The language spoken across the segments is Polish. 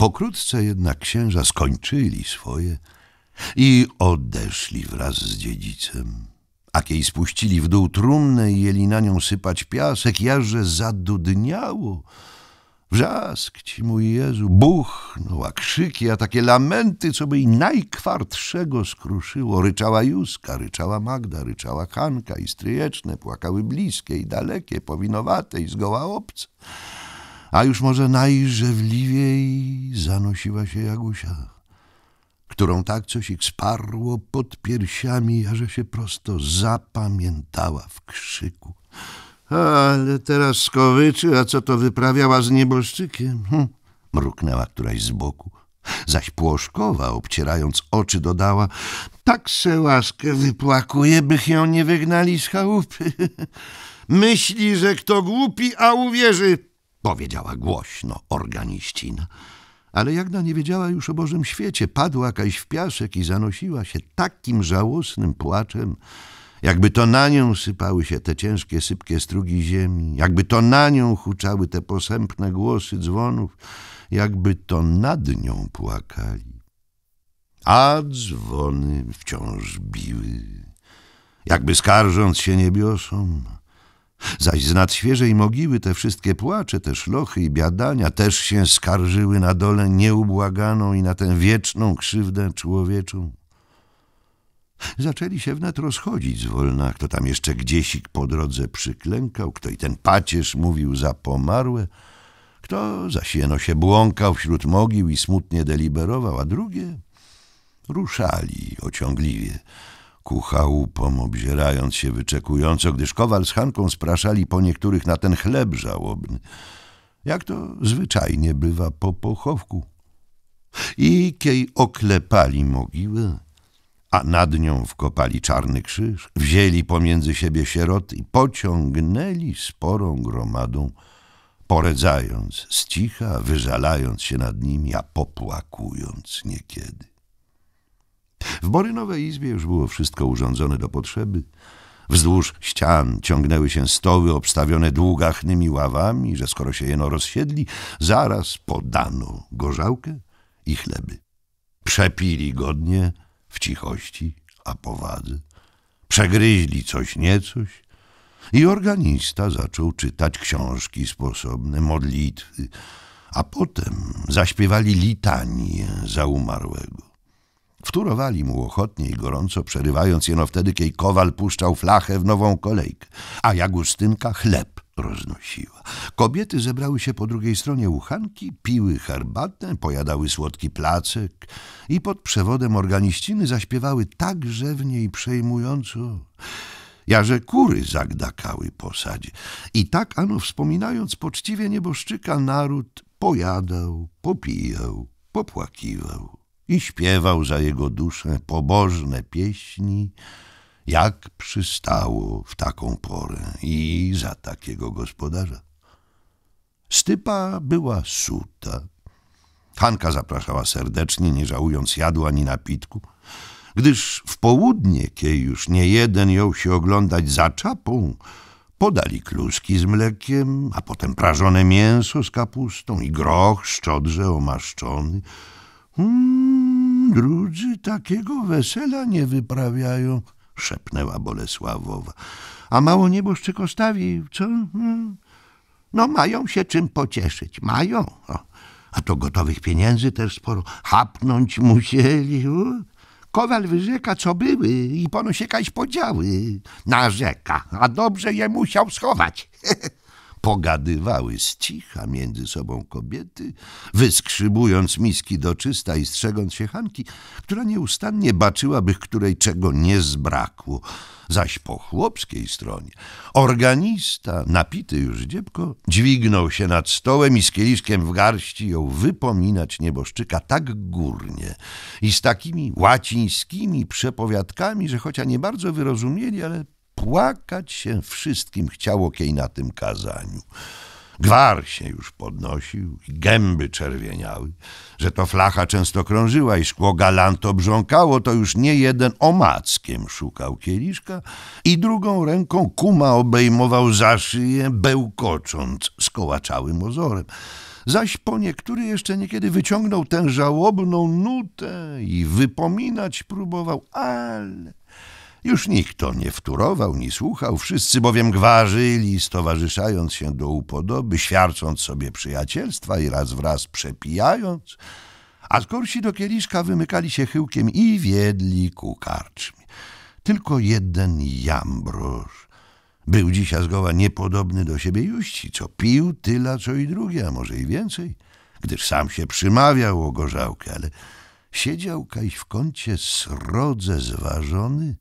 Pokrótce jednak księża skończyli swoje i odeszli wraz z dziedzicem. A kiedy spuścili w dół trumnę i jeli na nią sypać piasek, jarze zadudniało. Wrzask ci, mój Jezu, buchnął, a krzyki, a takie lamenty, co by i najkwartszego skruszyło. Ryczała Józka, ryczała Magda, ryczała Hanka i stryjeczne, płakały bliskie i dalekie, powinowate i zgoła obce a już może najrzewliwiej zanosiła się Jagusia, którą tak coś ich sparło pod piersiami, a że się prosto zapamiętała w krzyku. Ale teraz skowyczy, a co to wyprawiała z nieboszczykiem? Hm, mruknęła któraś z boku. Zaś Płoszkowa, obcierając oczy, dodała — Tak se łaskę wypłakuje, bych ją nie wygnali z chałupy. Myśli, że kto głupi, a uwierzy powiedziała głośno organiścina. Ale Jagna nie wiedziała już o Bożym świecie, padła jakaś w piasek i zanosiła się takim żałosnym płaczem, jakby to na nią sypały się te ciężkie, sypkie strugi ziemi, jakby to na nią huczały te posępne głosy dzwonów, jakby to nad nią płakali. A dzwony wciąż biły, jakby skarżąc się niebiosom, Zaś z świeżej mogiły te wszystkie płacze, te szlochy i biadania też się skarżyły na dole nieubłaganą i na tę wieczną krzywdę człowieczą. Zaczęli się wnet rozchodzić zwolna, kto tam jeszcze gdziesik po drodze przyklękał, kto i ten pacierz mówił za pomarłe, kto zaś jeno się błąkał wśród mogił i smutnie deliberował, a drugie ruszali ociągliwie, ku chałupom, obzierając się wyczekująco, gdyż Kowal z Hanką spraszali po niektórych na ten chleb żałobny, jak to zwyczajnie bywa po pochowku. I kiej oklepali mogiłę, a nad nią wkopali czarny krzyż, wzięli pomiędzy siebie sierot i pociągnęli sporą gromadą, poredzając z cicha, wyżalając się nad nimi, a popłakując niekiedy. W Borynowej izbie już było wszystko urządzone do potrzeby. Wzdłuż ścian ciągnęły się stoły obstawione długachnymi ławami, że skoro się jeno rozsiedli, zaraz podano gorzałkę i chleby. Przepili godnie, w cichości, a powadze. Przegryźli coś niecoś i organista zaczął czytać książki sposobne, modlitwy, a potem zaśpiewali litanię za umarłego. Wtórowali mu ochotnie i gorąco, przerywając jeno wtedy, kiedy kowal puszczał flachę w nową kolejkę, a Jagustynka chleb roznosiła. Kobiety zebrały się po drugiej stronie uchanki, piły herbatę, pojadały słodki placek i pod przewodem organiściny zaśpiewały tak rzewnie i przejmująco, jaże kury zagdakały posadzie. I tak, ano wspominając poczciwie nieboszczyka, naród pojadał, popijał, popłakiwał i śpiewał za jego duszę pobożne pieśni, jak przystało w taką porę i za takiego gospodarza. Stypa była suta. Hanka zapraszała serdecznie, nie żałując jadła ani napitku, gdyż w południe, kiedy już nie jeden jął się oglądać za czapą, podali kluski z mlekiem, a potem prażone mięso z kapustą i groch szczodrze omaszczony. Hmm, drudzy takiego wesela nie wyprawiają, szepnęła Bolesławowa. A mało nieboszczyk ostawi, co? Hmm. No mają się czym pocieszyć, mają. a to gotowych pieniędzy też sporo. Hapnąć musieli. Kowal wyrzeka, co były i ponosi jakaś podziały. Narzeka, a dobrze je musiał schować. Pogadywały z cicha między sobą kobiety, wyskrzybując miski do czysta i strzegąc się Hanki, która nieustannie baczyłaby, której czego nie zbrakło. Zaś po chłopskiej stronie organista, napity już dziebko, dźwignął się nad stołem i z kieliszkiem w garści ją wypominać nieboszczyka tak górnie i z takimi łacińskimi przepowiadkami, że chociaż nie bardzo wyrozumieli, ale płakać się wszystkim chciało kiej na tym kazaniu. Gwar się już podnosił i gęby czerwieniały, że to flacha często krążyła i szkło galanto brząkało, to już nie jeden omackiem szukał kieliszka i drugą ręką kuma obejmował za szyję, bełkocząc skołaczałym ozorem. Zaś po niektóry jeszcze niekiedy wyciągnął tę żałobną nutę i wypominać próbował, ale już nikt to nie wturował, ni słuchał, wszyscy bowiem gwarzyli, stowarzyszając się do upodoby, świadcząc sobie przyjacielstwa i raz wraz przepijając, a skorsi do kieliszka wymykali się chyłkiem i wiedli ku karczmie. Tylko jeden jambrosz był dzisiaj zgoła niepodobny do siebie juści, co pił tyla, co i drugie, a może i więcej, gdyż sam się przymawiał o gorzałkę, ale siedział kajś w kącie srodze zważony,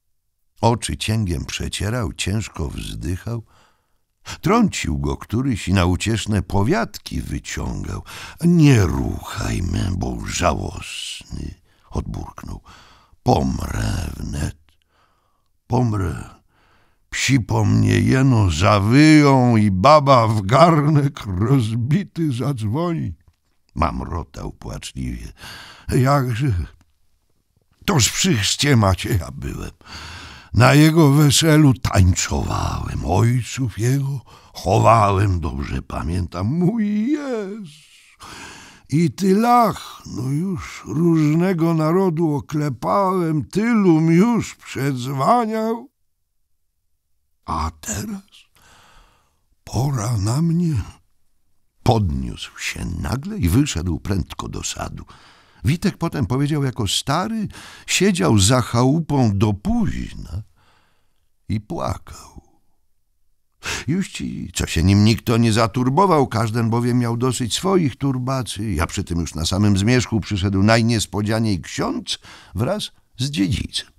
Oczy cięgiem przecierał, ciężko wzdychał. Trącił go któryś i na ucieszne powiatki wyciągał. Nie ruchaj mnie, bo żałosny, odburknął. Pomrę wnet, pomrę. Psi po mnie jeno zawyją i baba w garnek rozbity zadzwoni. Mamrotał płaczliwie. Jakże, toż przy chrzcie macie ja byłem. Na jego weselu tańczowałem, ojców jego chowałem, dobrze pamiętam, mój jest. I tylach, no już różnego narodu oklepałem, tylum już przedzwaniał. A teraz pora na mnie. Podniósł się nagle i wyszedł prędko do sadu. Witek potem powiedział jako stary, siedział za chałupą do późna i płakał. Już ci, co się nim nikt nie zaturbował, każden bowiem miał dosyć swoich turbacy. Ja przy tym już na samym zmierzchu przyszedł najniespodzianiej ksiądz wraz z dziedzicem.